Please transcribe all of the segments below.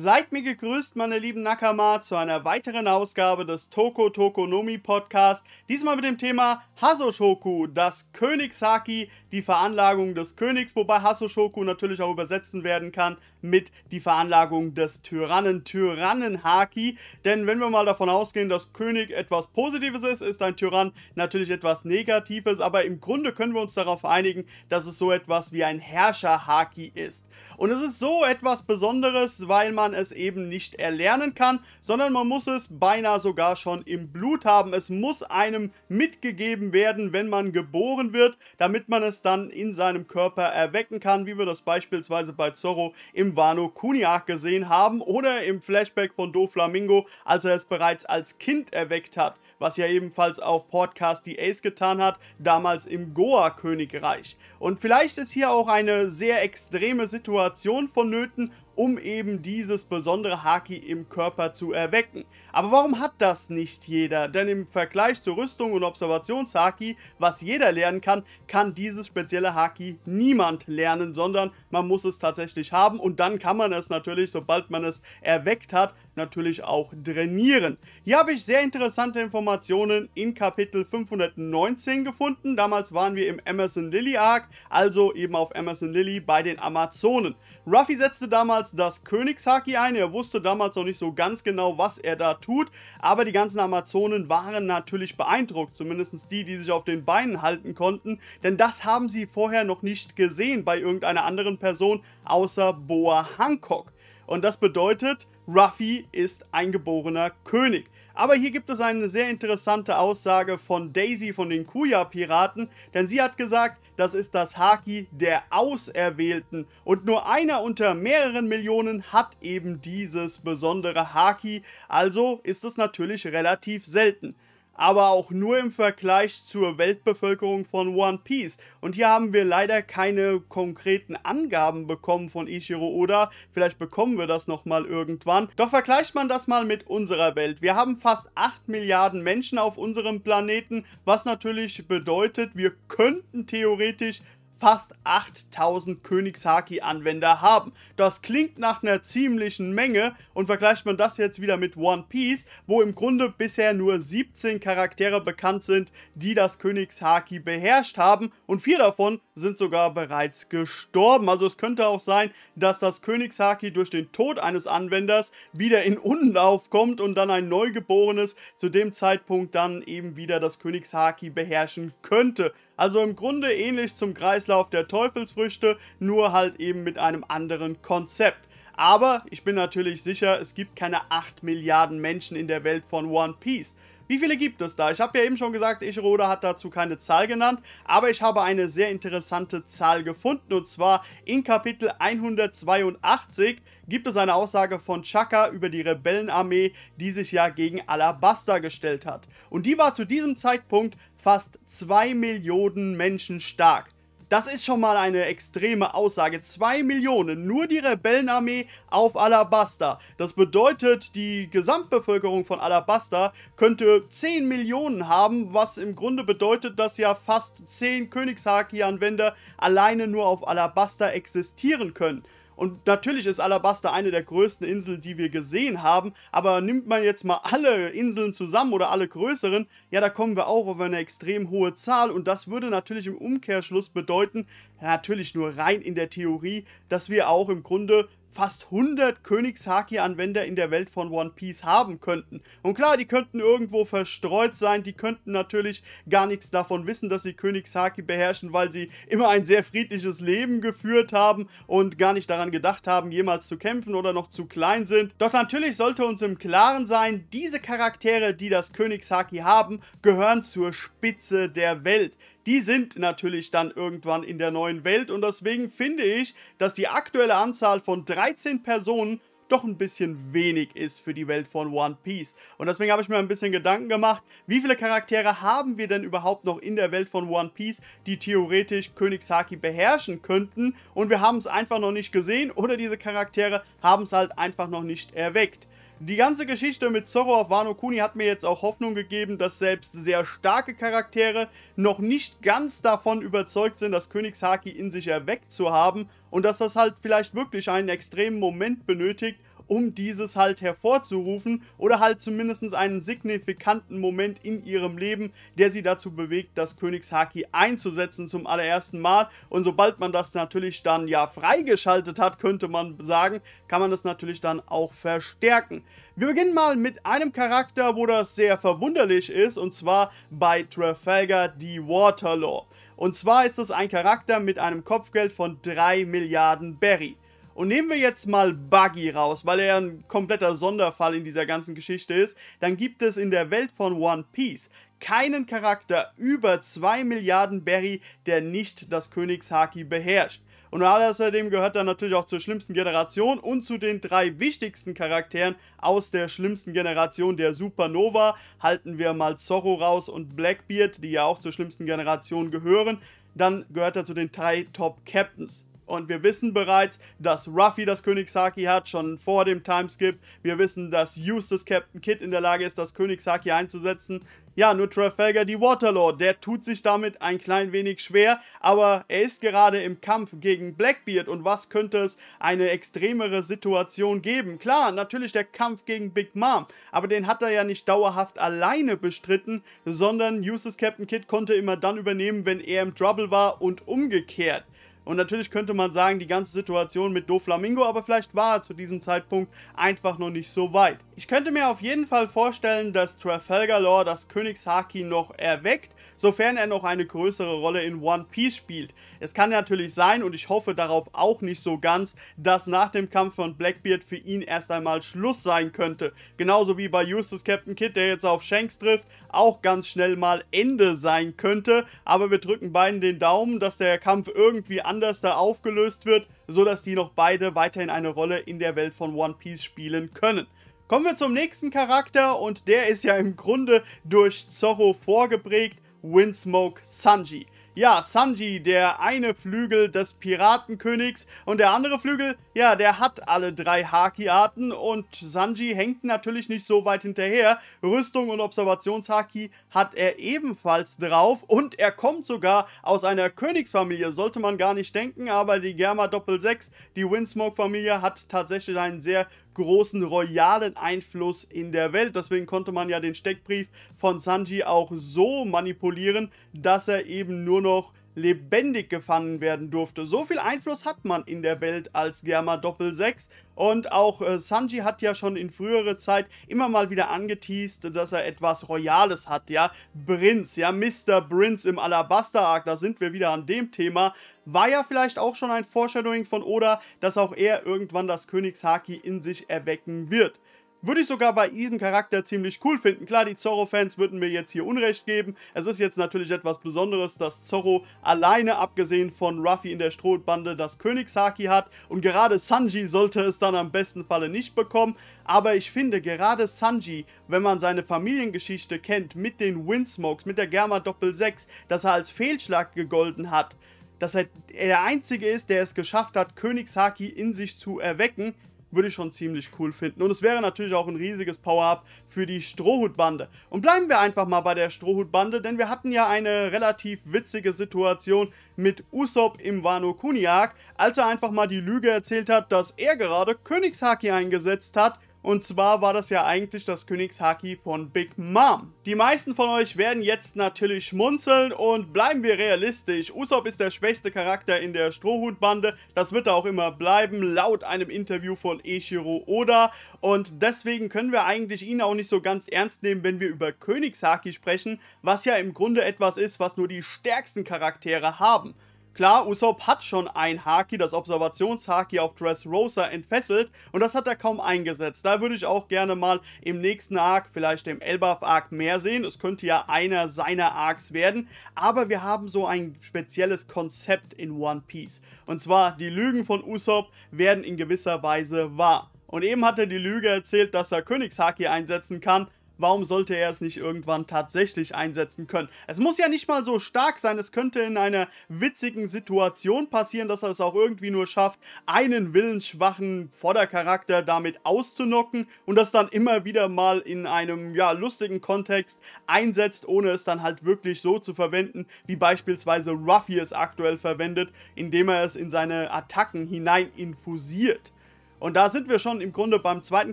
Seid mir gegrüßt, meine lieben Nakama, zu einer weiteren Ausgabe des Toko Tokonomi Podcast. Diesmal mit dem Thema Hasoshoku, das Königshaki, die Veranlagung des Königs, wobei Hasoshoku natürlich auch übersetzen werden kann mit die Veranlagung des Tyrannen, Tyrannenhaki. Denn wenn wir mal davon ausgehen, dass König etwas Positives ist, ist ein Tyrann natürlich etwas Negatives, aber im Grunde können wir uns darauf einigen, dass es so etwas wie ein Herrscherhaki ist. Und es ist so etwas Besonderes, weil man man es eben nicht erlernen kann, sondern man muss es beinahe sogar schon im Blut haben. Es muss einem mitgegeben werden, wenn man geboren wird, damit man es dann in seinem Körper erwecken kann, wie wir das beispielsweise bei Zorro im Wano Kuniak gesehen haben oder im Flashback von Doflamingo, als er es bereits als Kind erweckt hat, was ja ebenfalls auch Podcast die Ace getan hat, damals im Goa-Königreich. Und vielleicht ist hier auch eine sehr extreme Situation vonnöten, um eben dieses besondere Haki im Körper zu erwecken. Aber warum hat das nicht jeder? Denn im Vergleich zu Rüstung und Observationshaki, was jeder lernen kann, kann dieses spezielle Haki niemand lernen, sondern man muss es tatsächlich haben und dann kann man es natürlich, sobald man es erweckt hat, natürlich auch trainieren. Hier habe ich sehr interessante Informationen in Kapitel 519 gefunden. Damals waren wir im Emerson Lily Arc, also eben auf Emerson Lily bei den Amazonen. Ruffy setzte damals das Königshaki ein. Er wusste damals noch nicht so ganz genau, was er da tut, aber die ganzen Amazonen waren natürlich beeindruckt, zumindest die, die sich auf den Beinen halten konnten, denn das haben sie vorher noch nicht gesehen bei irgendeiner anderen Person außer Boa Hancock. Und das bedeutet, Ruffy ist ein geborener König. Aber hier gibt es eine sehr interessante Aussage von Daisy von den Kuya-Piraten, denn sie hat gesagt, das ist das Haki der Auserwählten und nur einer unter mehreren Millionen hat eben dieses besondere Haki, also ist es natürlich relativ selten aber auch nur im Vergleich zur Weltbevölkerung von One Piece. Und hier haben wir leider keine konkreten Angaben bekommen von Ichiro Oda. Vielleicht bekommen wir das nochmal irgendwann. Doch vergleicht man das mal mit unserer Welt. Wir haben fast 8 Milliarden Menschen auf unserem Planeten, was natürlich bedeutet, wir könnten theoretisch fast 8000 Königshaki-Anwender haben. Das klingt nach einer ziemlichen Menge und vergleicht man das jetzt wieder mit One Piece, wo im Grunde bisher nur 17 Charaktere bekannt sind, die das Königshaki beherrscht haben und vier davon sind sogar bereits gestorben. Also es könnte auch sein, dass das Königshaki durch den Tod eines Anwenders wieder in Unlauf kommt und dann ein Neugeborenes zu dem Zeitpunkt dann eben wieder das Königshaki beherrschen könnte. Also im Grunde ähnlich zum Kreislauf der Teufelsfrüchte, nur halt eben mit einem anderen Konzept. Aber ich bin natürlich sicher, es gibt keine 8 Milliarden Menschen in der Welt von One Piece. Wie viele gibt es da? Ich habe ja eben schon gesagt, Ichroda hat dazu keine Zahl genannt, aber ich habe eine sehr interessante Zahl gefunden und zwar in Kapitel 182 gibt es eine Aussage von Chaka über die Rebellenarmee, die sich ja gegen Alabasta gestellt hat. Und die war zu diesem Zeitpunkt fast 2 Millionen Menschen stark. Das ist schon mal eine extreme Aussage. 2 Millionen, nur die Rebellenarmee auf Alabasta. Das bedeutet, die Gesamtbevölkerung von Alabasta könnte 10 Millionen haben, was im Grunde bedeutet, dass ja fast 10 Königshaki-Anwender alleine nur auf Alabasta existieren können. Und natürlich ist Alabaster eine der größten Inseln, die wir gesehen haben, aber nimmt man jetzt mal alle Inseln zusammen oder alle größeren, ja, da kommen wir auch auf eine extrem hohe Zahl und das würde natürlich im Umkehrschluss bedeuten, natürlich nur rein in der Theorie, dass wir auch im Grunde fast 100 Königshaki-Anwender in der Welt von One Piece haben könnten. Und klar, die könnten irgendwo verstreut sein, die könnten natürlich gar nichts davon wissen, dass sie Königshaki beherrschen, weil sie immer ein sehr friedliches Leben geführt haben und gar nicht daran gedacht haben, jemals zu kämpfen oder noch zu klein sind. Doch natürlich sollte uns im Klaren sein, diese Charaktere, die das Königshaki haben, gehören zur Spitze der Welt die sind natürlich dann irgendwann in der neuen Welt und deswegen finde ich, dass die aktuelle Anzahl von 13 Personen doch ein bisschen wenig ist für die Welt von One Piece. Und deswegen habe ich mir ein bisschen Gedanken gemacht, wie viele Charaktere haben wir denn überhaupt noch in der Welt von One Piece, die theoretisch Königshaki beherrschen könnten und wir haben es einfach noch nicht gesehen oder diese Charaktere haben es halt einfach noch nicht erweckt. Die ganze Geschichte mit Zorro auf Wano Kuni hat mir jetzt auch Hoffnung gegeben, dass selbst sehr starke Charaktere noch nicht ganz davon überzeugt sind, das Königshaki in sich erweckt zu haben und dass das halt vielleicht wirklich einen extremen Moment benötigt, um dieses halt hervorzurufen oder halt zumindest einen signifikanten Moment in ihrem Leben, der sie dazu bewegt, das Königshaki einzusetzen zum allerersten Mal. Und sobald man das natürlich dann ja freigeschaltet hat, könnte man sagen, kann man das natürlich dann auch verstärken. Wir beginnen mal mit einem Charakter, wo das sehr verwunderlich ist, und zwar bei Trafalgar die Waterlaw. Und zwar ist es ein Charakter mit einem Kopfgeld von 3 Milliarden Berry. Und nehmen wir jetzt mal Buggy raus, weil er ein kompletter Sonderfall in dieser ganzen Geschichte ist, dann gibt es in der Welt von One Piece keinen Charakter über 2 Milliarden Berry, der nicht das Königshaki beherrscht. Und außerdem gehört er natürlich auch zur schlimmsten Generation und zu den drei wichtigsten Charakteren aus der schlimmsten Generation der Supernova. Halten wir mal Zorro raus und Blackbeard, die ja auch zur schlimmsten Generation gehören. Dann gehört er zu den drei Top Captains. Und wir wissen bereits, dass Ruffy das Königshaki hat, schon vor dem Timeskip. Wir wissen, dass Eustace Captain Kidd in der Lage ist, das Königshaki einzusetzen. Ja, nur Trafalgar die Waterlord, der tut sich damit ein klein wenig schwer, aber er ist gerade im Kampf gegen Blackbeard und was könnte es eine extremere Situation geben? Klar, natürlich der Kampf gegen Big Mom, aber den hat er ja nicht dauerhaft alleine bestritten, sondern Eustace Captain Kidd konnte immer dann übernehmen, wenn er im Trouble war und umgekehrt. Und natürlich könnte man sagen, die ganze Situation mit Doflamingo, aber vielleicht war er zu diesem Zeitpunkt einfach noch nicht so weit. Ich könnte mir auf jeden Fall vorstellen, dass Trafalgar Law das Königshaki noch erweckt, sofern er noch eine größere Rolle in One Piece spielt. Es kann natürlich sein, und ich hoffe darauf auch nicht so ganz, dass nach dem Kampf von Blackbeard für ihn erst einmal Schluss sein könnte. Genauso wie bei Eustace Captain Kidd, der jetzt auf Shanks trifft, auch ganz schnell mal Ende sein könnte. Aber wir drücken beiden den Daumen, dass der Kampf irgendwie anders da aufgelöst wird, sodass die noch beide weiterhin eine Rolle in der Welt von One Piece spielen können. Kommen wir zum nächsten Charakter und der ist ja im Grunde durch Zorro vorgeprägt, Windsmoke Sanji ja, Sanji, der eine Flügel des Piratenkönigs und der andere Flügel, ja, der hat alle drei Haki-Arten und Sanji hängt natürlich nicht so weit hinterher. Rüstung und Observationshaki hat er ebenfalls drauf und er kommt sogar aus einer Königsfamilie, sollte man gar nicht denken, aber die Germa Doppel 6, die Windsmoke-Familie hat tatsächlich einen sehr großen royalen Einfluss in der Welt. Deswegen konnte man ja den Steckbrief von Sanji auch so manipulieren, dass er eben nur noch noch lebendig gefangen werden durfte. So viel Einfluss hat man in der Welt als Germa Doppel 6 und auch äh, Sanji hat ja schon in früherer Zeit immer mal wieder angeteased, dass er etwas Royales hat, ja, Prinz, ja, Mr. Prinz im Alabaster Arc, da sind wir wieder an dem Thema, war ja vielleicht auch schon ein Foreshadowing von Oda, dass auch er irgendwann das Königshaki in sich erwecken wird. Würde ich sogar bei diesem Charakter ziemlich cool finden. Klar, die Zorro-Fans würden mir jetzt hier Unrecht geben. Es ist jetzt natürlich etwas Besonderes, dass Zorro alleine, abgesehen von Ruffy in der Strohbande, das Königshaki hat. Und gerade Sanji sollte es dann am besten Falle nicht bekommen. Aber ich finde, gerade Sanji, wenn man seine Familiengeschichte kennt, mit den Windsmokes, mit der Germa Doppel 6, dass er als Fehlschlag gegolten hat, dass er der Einzige ist, der es geschafft hat, Königshaki in sich zu erwecken, würde ich schon ziemlich cool finden. Und es wäre natürlich auch ein riesiges Power-Up für die Strohhutbande. Und bleiben wir einfach mal bei der Strohhutbande, denn wir hatten ja eine relativ witzige Situation mit Usopp im Wano Kuniak, als er einfach mal die Lüge erzählt hat, dass er gerade Königshaki eingesetzt hat und zwar war das ja eigentlich das Königshaki von Big Mom. Die meisten von euch werden jetzt natürlich schmunzeln und bleiben wir realistisch. Usopp ist der schwächste Charakter in der Strohhutbande. Das wird er auch immer bleiben, laut einem Interview von Eshiro Oda. Und deswegen können wir eigentlich ihn auch nicht so ganz ernst nehmen, wenn wir über Königshaki sprechen, was ja im Grunde etwas ist, was nur die stärksten Charaktere haben. Klar, Usopp hat schon ein Haki, das Observationshaki auf Dressrosa entfesselt und das hat er kaum eingesetzt. Da würde ich auch gerne mal im nächsten Arc, vielleicht im Elbaf-Arc mehr sehen. Es könnte ja einer seiner Arcs werden, aber wir haben so ein spezielles Konzept in One Piece. Und zwar, die Lügen von Usopp werden in gewisser Weise wahr. Und eben hat er die Lüge erzählt, dass er Königshaki einsetzen kann warum sollte er es nicht irgendwann tatsächlich einsetzen können? Es muss ja nicht mal so stark sein, es könnte in einer witzigen Situation passieren, dass er es auch irgendwie nur schafft, einen willensschwachen Vordercharakter damit auszunocken und das dann immer wieder mal in einem ja lustigen Kontext einsetzt, ohne es dann halt wirklich so zu verwenden, wie beispielsweise Ruffy es aktuell verwendet, indem er es in seine Attacken hinein infusiert. Und da sind wir schon im Grunde beim zweiten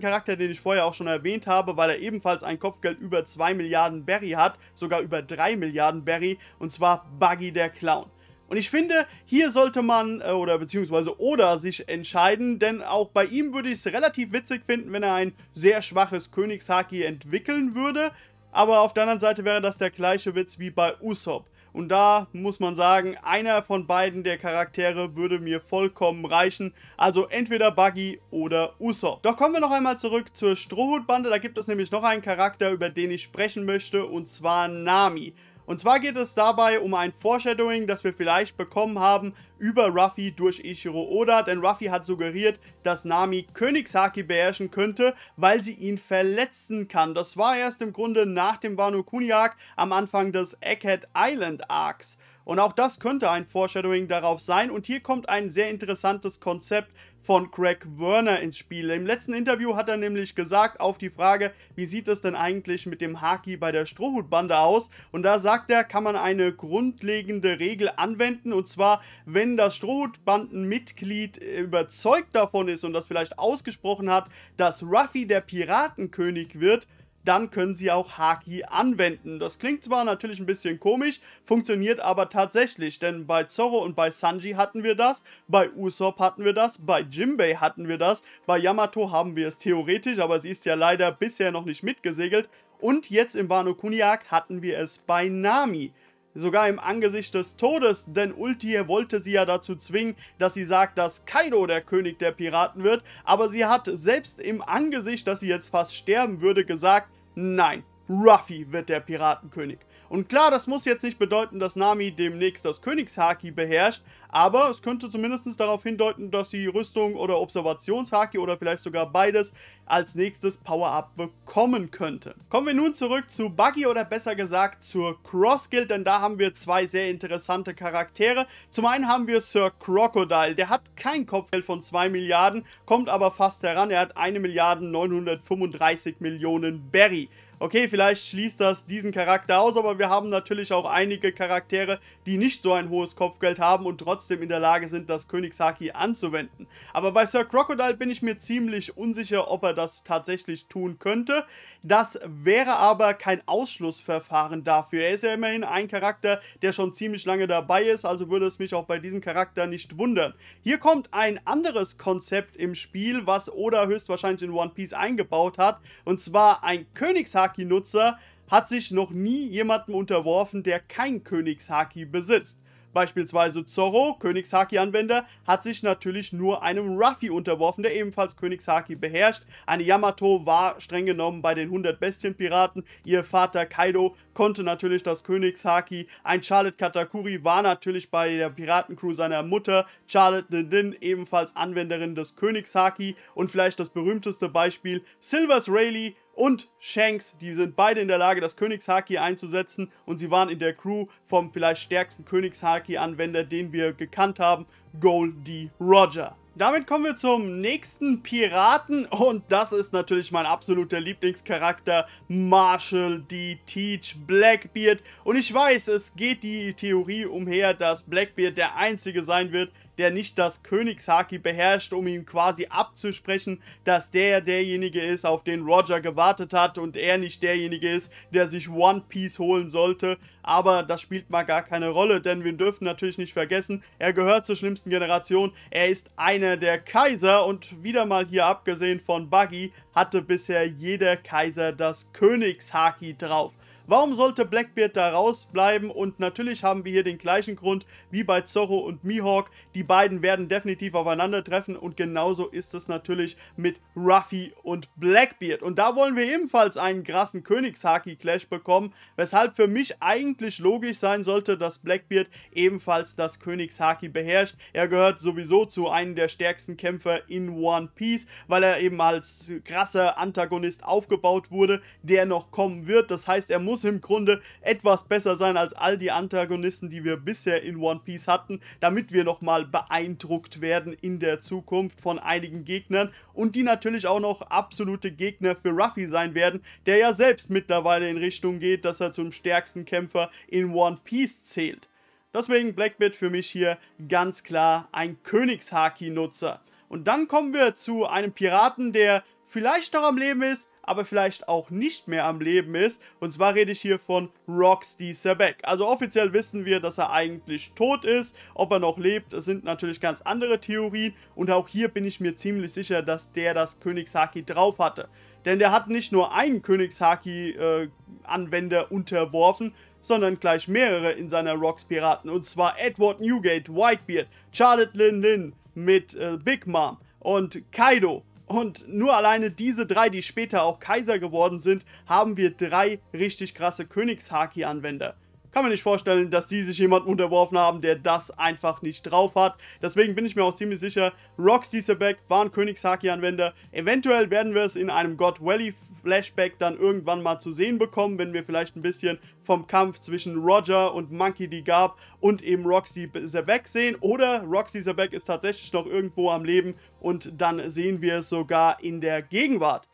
Charakter, den ich vorher auch schon erwähnt habe, weil er ebenfalls ein Kopfgeld über 2 Milliarden Berry hat, sogar über 3 Milliarden Berry, und zwar Buggy der Clown. Und ich finde, hier sollte man äh, oder beziehungsweise oder sich entscheiden, denn auch bei ihm würde ich es relativ witzig finden, wenn er ein sehr schwaches Königshaki entwickeln würde. Aber auf der anderen Seite wäre das der gleiche Witz wie bei Usopp. Und da muss man sagen, einer von beiden der Charaktere würde mir vollkommen reichen. Also entweder Buggy oder Usopp. Doch kommen wir noch einmal zurück zur Strohhutbande. Da gibt es nämlich noch einen Charakter, über den ich sprechen möchte, und zwar Nami. Und zwar geht es dabei um ein Foreshadowing, das wir vielleicht bekommen haben über Ruffy durch Ichiro Oda, denn Ruffy hat suggeriert, dass Nami Königshaki beherrschen könnte, weil sie ihn verletzen kann. Das war erst im Grunde nach dem Wano Kuni Kuniak am Anfang des Egghead Island Arcs. Und auch das könnte ein Foreshadowing darauf sein. Und hier kommt ein sehr interessantes Konzept von Craig Werner ins Spiel. Im letzten Interview hat er nämlich gesagt, auf die Frage, wie sieht es denn eigentlich mit dem Haki bei der Strohhutbande aus? Und da sagt er, kann man eine grundlegende Regel anwenden und zwar, wenn das Strohhutbandenmitglied überzeugt davon ist und das vielleicht ausgesprochen hat, dass Ruffy der Piratenkönig wird, dann können sie auch Haki anwenden. Das klingt zwar natürlich ein bisschen komisch, funktioniert aber tatsächlich, denn bei Zorro und bei Sanji hatten wir das, bei Usopp hatten wir das, bei Jinbei hatten wir das, bei Yamato haben wir es theoretisch, aber sie ist ja leider bisher noch nicht mitgesegelt und jetzt im Wano Kuniak hatten wir es bei Nami sogar im Angesicht des Todes, denn Ulti wollte sie ja dazu zwingen, dass sie sagt, dass Kaido der König der Piraten wird, aber sie hat selbst im Angesicht, dass sie jetzt fast sterben würde, gesagt, nein, Ruffy wird der Piratenkönig. Und klar, das muss jetzt nicht bedeuten, dass Nami demnächst das Königshaki beherrscht, aber es könnte zumindest darauf hindeuten, dass sie Rüstung oder Observationshaki oder vielleicht sogar beides als nächstes Power-Up bekommen könnte. Kommen wir nun zurück zu Buggy oder besser gesagt zur Cross Guild, denn da haben wir zwei sehr interessante Charaktere. Zum einen haben wir Sir Crocodile, der hat kein Kopfgeld von 2 Milliarden, kommt aber fast heran, er hat 1 Milliarden 935 Millionen Berry okay, vielleicht schließt das diesen Charakter aus, aber wir haben natürlich auch einige Charaktere, die nicht so ein hohes Kopfgeld haben und trotzdem in der Lage sind, das Königshaki anzuwenden. Aber bei Sir Crocodile bin ich mir ziemlich unsicher, ob er das tatsächlich tun könnte. Das wäre aber kein Ausschlussverfahren dafür. Er ist ja immerhin ein Charakter, der schon ziemlich lange dabei ist, also würde es mich auch bei diesem Charakter nicht wundern. Hier kommt ein anderes Konzept im Spiel, was Oda höchstwahrscheinlich in One Piece eingebaut hat, und zwar ein Königshaki Königshaki-Nutzer hat sich noch nie jemandem unterworfen, der kein Königshaki besitzt. Beispielsweise Zorro, Königshaki-Anwender, hat sich natürlich nur einem Ruffy unterworfen, der ebenfalls Königshaki beherrscht. Eine Yamato war streng genommen bei den 100 Bestienpiraten. Ihr Vater Kaido konnte natürlich das Königshaki. Ein Charlotte Katakuri war natürlich bei der Piratencrew seiner Mutter. Charlotte Nindin, ebenfalls Anwenderin des Königshaki. Und vielleicht das berühmteste Beispiel, Silvers Rayleigh und Shanks, die sind beide in der Lage, das Königshaki einzusetzen und sie waren in der Crew vom vielleicht stärksten Königshaki-Anwender, den wir gekannt haben, Goldie Roger. Damit kommen wir zum nächsten Piraten und das ist natürlich mein absoluter Lieblingscharakter, Marshall D. Teach Blackbeard. Und ich weiß, es geht die Theorie umher, dass Blackbeard der Einzige sein wird, der nicht das Königshaki beherrscht, um ihm quasi abzusprechen, dass der derjenige ist, auf den Roger gewartet hat und er nicht derjenige ist, der sich One Piece holen sollte aber das spielt mal gar keine Rolle, denn wir dürfen natürlich nicht vergessen, er gehört zur schlimmsten Generation, er ist einer der Kaiser und wieder mal hier abgesehen von Buggy hatte bisher jeder Kaiser das Königshaki drauf. Warum sollte Blackbeard da rausbleiben? Und natürlich haben wir hier den gleichen Grund wie bei Zorro und Mihawk. Die beiden werden definitiv aufeinandertreffen und genauso ist es natürlich mit Ruffy und Blackbeard. Und da wollen wir ebenfalls einen krassen Königshaki-Clash bekommen, weshalb für mich eigentlich logisch sein sollte, dass Blackbeard ebenfalls das Königshaki beherrscht. Er gehört sowieso zu einem der stärksten Kämpfer in One Piece, weil er eben als krasser Antagonist aufgebaut wurde, der noch kommen wird. Das heißt, er muss muss im Grunde etwas besser sein als all die Antagonisten, die wir bisher in One Piece hatten, damit wir nochmal beeindruckt werden in der Zukunft von einigen Gegnern und die natürlich auch noch absolute Gegner für Ruffy sein werden, der ja selbst mittlerweile in Richtung geht, dass er zum stärksten Kämpfer in One Piece zählt. Deswegen Blackbeard für mich hier ganz klar ein Königshaki-Nutzer. Und dann kommen wir zu einem Piraten, der vielleicht noch am Leben ist, aber vielleicht auch nicht mehr am Leben ist. Und zwar rede ich hier von Roxy Sebek. Also offiziell wissen wir, dass er eigentlich tot ist. Ob er noch lebt, sind natürlich ganz andere Theorien. Und auch hier bin ich mir ziemlich sicher, dass der das Königshaki drauf hatte. Denn der hat nicht nur einen Königshaki-Anwender äh, unterworfen, sondern gleich mehrere in seiner Rocks-Piraten. Und zwar Edward Newgate, Whitebeard, Charlotte Lin Lin mit äh, Big Mom und Kaido und nur alleine diese drei, die später auch Kaiser geworden sind, haben wir drei richtig krasse Königshaki-Anwender. Kann man nicht vorstellen, dass die sich jemand unterworfen haben, der das einfach nicht drauf hat. Deswegen bin ich mir auch ziemlich sicher, Rocks Dieselback waren Königshaki-Anwender. Eventuell werden wir es in einem God Valley Flashback dann irgendwann mal zu sehen bekommen, wenn wir vielleicht ein bisschen vom Kampf zwischen Roger und Monkey D. Garb und eben Roxy Zebek sehen. Oder Roxy Zebek ist tatsächlich noch irgendwo am Leben und dann sehen wir es sogar in der Gegenwart.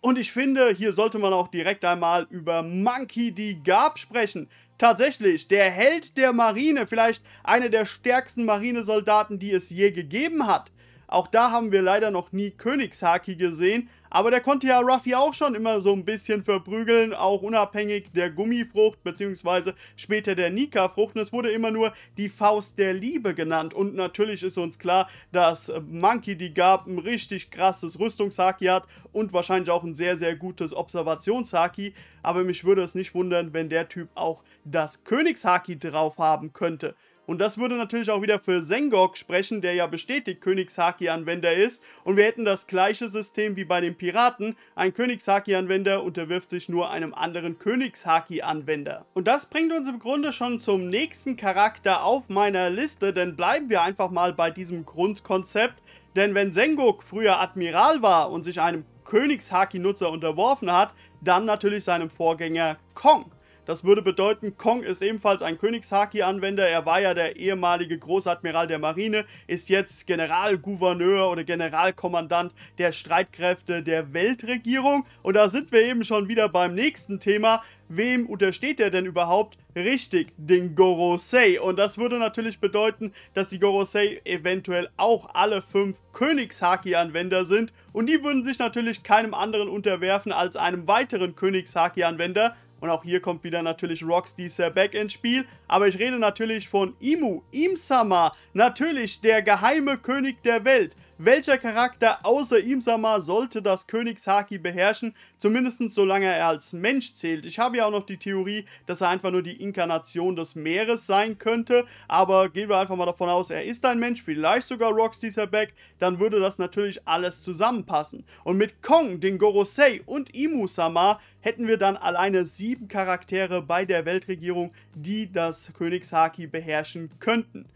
Und ich finde, hier sollte man auch direkt einmal über Monkey D. Garb sprechen. Tatsächlich, der Held der Marine, vielleicht einer der stärksten Marinesoldaten, die es je gegeben hat. Auch da haben wir leider noch nie Königshaki gesehen, aber der konnte ja Ruffy auch schon immer so ein bisschen verprügeln, auch unabhängig der Gummifrucht bzw. später der Nika-Frucht. Und es wurde immer nur die Faust der Liebe genannt. Und natürlich ist uns klar, dass Monkey die Gab ein richtig krasses Rüstungshaki hat und wahrscheinlich auch ein sehr, sehr gutes Observationshaki. Aber mich würde es nicht wundern, wenn der Typ auch das Königshaki drauf haben könnte. Und das würde natürlich auch wieder für Sengok sprechen, der ja bestätigt Königshaki-Anwender ist. Und wir hätten das gleiche System wie bei den Piraten. Ein Königshaki-Anwender unterwirft sich nur einem anderen Königshaki-Anwender. Und das bringt uns im Grunde schon zum nächsten Charakter auf meiner Liste, denn bleiben wir einfach mal bei diesem Grundkonzept. Denn wenn Sengok früher Admiral war und sich einem Königshaki-Nutzer unterworfen hat, dann natürlich seinem Vorgänger Kong. Das würde bedeuten, Kong ist ebenfalls ein Königshaki-Anwender. Er war ja der ehemalige Großadmiral der Marine, ist jetzt Generalgouverneur oder Generalkommandant der Streitkräfte der Weltregierung. Und da sind wir eben schon wieder beim nächsten Thema. Wem untersteht er denn überhaupt? Richtig, den Gorosei. Und das würde natürlich bedeuten, dass die Gorosei eventuell auch alle fünf Königshaki-Anwender sind. Und die würden sich natürlich keinem anderen unterwerfen als einem weiteren Königshaki-Anwender. Und auch hier kommt wieder natürlich Roxy Sebek ins Spiel. Aber ich rede natürlich von Imu, Imsama, natürlich der geheime König der Welt. Welcher Charakter außer Imsama sollte das Königshaki beherrschen? Zumindest solange er als Mensch zählt. Ich habe ja auch noch die Theorie, dass er einfach nur die Inkarnation des Meeres sein könnte. Aber gehen wir einfach mal davon aus, er ist ein Mensch, vielleicht sogar Rocks dieser Back. Dann würde das natürlich alles zusammenpassen. Und mit Kong, den Gorosei und Imu-sama hätten wir dann alleine sieben Charaktere bei der Weltregierung, die das Königshaki beherrschen könnten.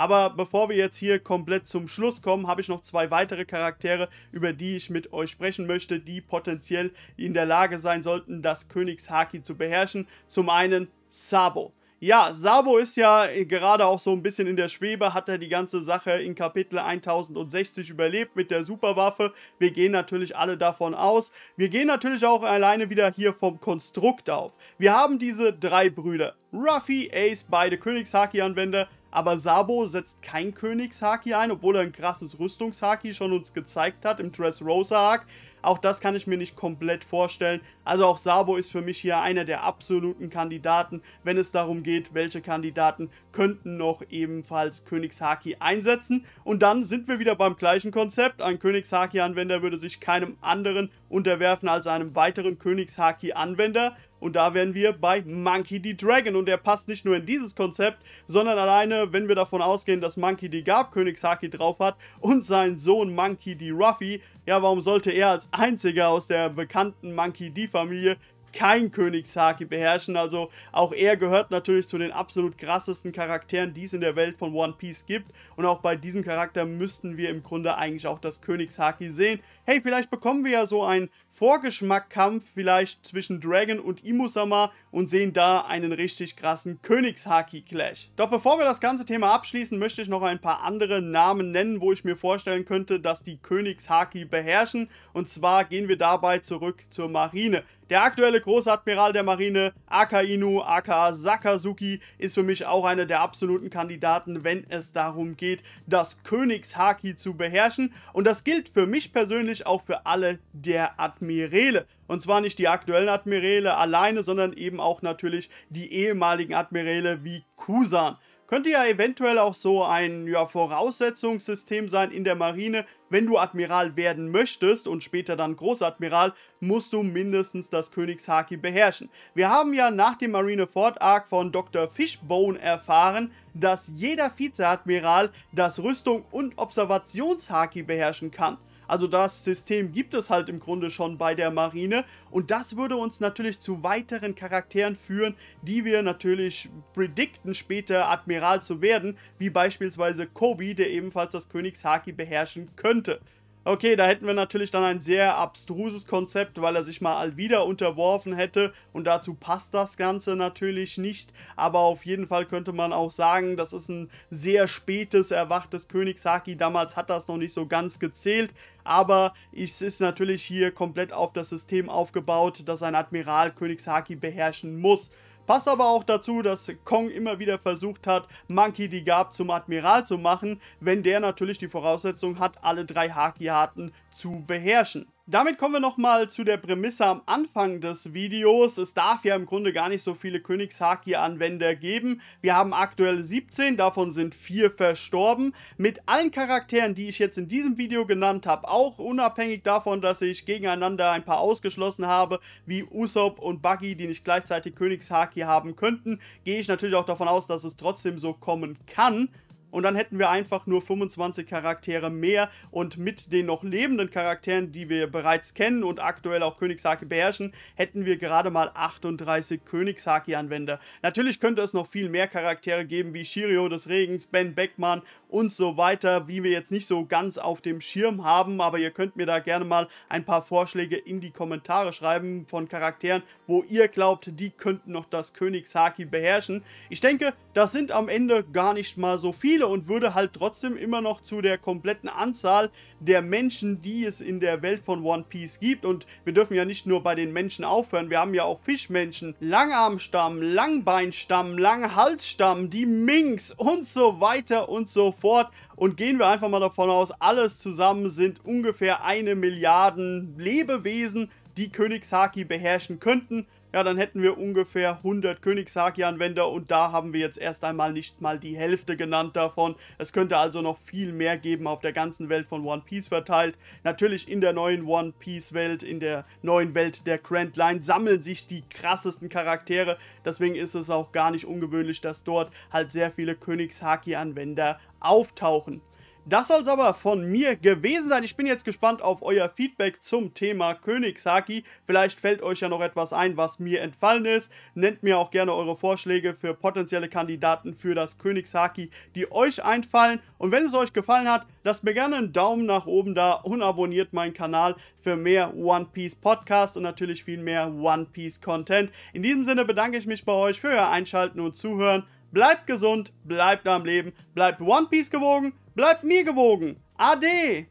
Aber bevor wir jetzt hier komplett zum Schluss kommen, habe ich noch zwei weitere Charaktere, über die ich mit euch sprechen möchte, die potenziell in der Lage sein sollten, das Königshaki zu beherrschen. Zum einen Sabo. Ja, Sabo ist ja gerade auch so ein bisschen in der Schwebe, hat er die ganze Sache in Kapitel 1060 überlebt mit der Superwaffe. Wir gehen natürlich alle davon aus. Wir gehen natürlich auch alleine wieder hier vom Konstrukt auf. Wir haben diese drei Brüder. Ruffy Ace beide Königshaki-Anwender, aber Sabo setzt kein Königshaki ein, obwohl er ein krasses Rüstungshaki schon uns gezeigt hat im Dressrosa-Arc. Auch das kann ich mir nicht komplett vorstellen. Also auch Sabo ist für mich hier einer der absoluten Kandidaten, wenn es darum geht, welche Kandidaten könnten noch ebenfalls Königshaki einsetzen. Und dann sind wir wieder beim gleichen Konzept. Ein Königshaki-Anwender würde sich keinem anderen unterwerfen als einem weiteren Königshaki-Anwender. Und da wären wir bei Monkey the Dragon. Und der passt nicht nur in dieses Konzept, sondern alleine, wenn wir davon ausgehen, dass Monkey D. Garb Königshaki drauf hat und sein Sohn Monkey D. Ruffy, ja, warum sollte er als einziger aus der bekannten Monkey D-Familie kein Königshaki beherrschen. Also auch er gehört natürlich zu den absolut krassesten Charakteren, die es in der Welt von One Piece gibt. Und auch bei diesem Charakter müssten wir im Grunde eigentlich auch das Königshaki sehen. Hey, vielleicht bekommen wir ja so ein Vorgeschmackkampf vielleicht zwischen Dragon und Imusama und sehen da einen richtig krassen Königshaki-Clash. Doch bevor wir das ganze Thema abschließen, möchte ich noch ein paar andere Namen nennen, wo ich mir vorstellen könnte, dass die Königshaki beherrschen. Und zwar gehen wir dabei zurück zur Marine. Der aktuelle Großadmiral der Marine, Aka Inu, aka Sakazuki, ist für mich auch einer der absoluten Kandidaten, wenn es darum geht, das Königshaki zu beherrschen. Und das gilt für mich persönlich auch für alle der Admiral. Admirale. Und zwar nicht die aktuellen Admirale alleine, sondern eben auch natürlich die ehemaligen Admirale wie Kusan. Könnte ja eventuell auch so ein ja, Voraussetzungssystem sein in der Marine. Wenn du Admiral werden möchtest und später dann Großadmiral, musst du mindestens das Königshaki beherrschen. Wir haben ja nach dem Marineford-Arc von Dr. Fishbone erfahren, dass jeder Vizeadmiral das Rüstung- und Observationshaki beherrschen kann. Also das System gibt es halt im Grunde schon bei der Marine und das würde uns natürlich zu weiteren Charakteren führen, die wir natürlich predikten später Admiral zu werden, wie beispielsweise Kobe, der ebenfalls das Königshaki beherrschen könnte. Okay, da hätten wir natürlich dann ein sehr abstruses Konzept, weil er sich mal wieder unterworfen hätte und dazu passt das Ganze natürlich nicht, aber auf jeden Fall könnte man auch sagen, das ist ein sehr spätes erwachtes Königshaki, damals hat das noch nicht so ganz gezählt, aber es ist natürlich hier komplett auf das System aufgebaut, dass ein Admiral Königshaki beherrschen muss. Passt aber auch dazu, dass Kong immer wieder versucht hat, Monkey die Garb zum Admiral zu machen, wenn der natürlich die Voraussetzung hat, alle drei Haki-Harten zu beherrschen. Damit kommen wir nochmal zu der Prämisse am Anfang des Videos. Es darf ja im Grunde gar nicht so viele Königshaki-Anwender geben. Wir haben aktuell 17, davon sind 4 verstorben. Mit allen Charakteren, die ich jetzt in diesem Video genannt habe, auch unabhängig davon, dass ich gegeneinander ein paar ausgeschlossen habe, wie Usopp und Buggy, die nicht gleichzeitig Königshaki haben könnten, gehe ich natürlich auch davon aus, dass es trotzdem so kommen kann. Und dann hätten wir einfach nur 25 Charaktere mehr und mit den noch lebenden Charakteren, die wir bereits kennen und aktuell auch Königshaki beherrschen, hätten wir gerade mal 38 Königshaki-Anwender. Natürlich könnte es noch viel mehr Charaktere geben, wie Shirio des Regens, Ben Beckmann und so weiter, wie wir jetzt nicht so ganz auf dem Schirm haben, aber ihr könnt mir da gerne mal ein paar Vorschläge in die Kommentare schreiben von Charakteren, wo ihr glaubt, die könnten noch das Königshaki beherrschen. Ich denke, das sind am Ende gar nicht mal so viele viele und würde halt trotzdem immer noch zu der kompletten Anzahl der Menschen, die es in der Welt von One Piece gibt. Und wir dürfen ja nicht nur bei den Menschen aufhören, wir haben ja auch Fischmenschen, Langarmstamm, Langbeinstamm, Langhalsstamm, die Minks und so weiter und so fort. Und gehen wir einfach mal davon aus, alles zusammen sind ungefähr eine Milliarde Lebewesen, die Königshaki beherrschen könnten. Ja, dann hätten wir ungefähr 100 Königshaki-Anwender und da haben wir jetzt erst einmal nicht mal die Hälfte genannt davon. Es könnte also noch viel mehr geben auf der ganzen Welt von One Piece verteilt. Natürlich in der neuen One Piece Welt, in der neuen Welt der Grand Line sammeln sich die krassesten Charaktere. Deswegen ist es auch gar nicht ungewöhnlich, dass dort halt sehr viele Königshaki-Anwender auftauchen. Das soll es aber von mir gewesen sein. Ich bin jetzt gespannt auf euer Feedback zum Thema Königshaki. Vielleicht fällt euch ja noch etwas ein, was mir entfallen ist. Nennt mir auch gerne eure Vorschläge für potenzielle Kandidaten für das Königshaki, die euch einfallen. Und wenn es euch gefallen hat, lasst mir gerne einen Daumen nach oben da und abonniert meinen Kanal für mehr One Piece Podcasts und natürlich viel mehr One Piece Content. In diesem Sinne bedanke ich mich bei euch für euer Einschalten und Zuhören. Bleibt gesund, bleibt am Leben, bleibt One Piece gewogen, bleibt mir gewogen. Ade!